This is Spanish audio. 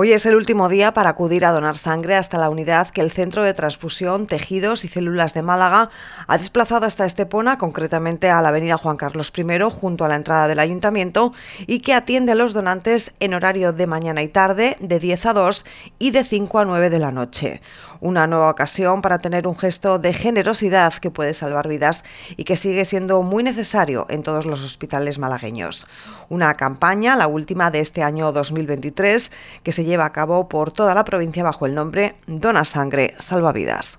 Hoy es el último día para acudir a donar sangre hasta la unidad que el Centro de Transfusión, Tejidos y Células de Málaga ha desplazado hasta Estepona, concretamente a la Avenida Juan Carlos I, junto a la entrada del Ayuntamiento, y que atiende a los donantes en horario de mañana y tarde, de 10 a 2 y de 5 a 9 de la noche. Una nueva ocasión para tener un gesto de generosidad que puede salvar vidas y que sigue siendo muy necesario en todos los hospitales malagueños. Una campaña, la última de este año 2023, que se lleva a cabo por toda la provincia bajo el nombre Dona Sangre Salvavidas.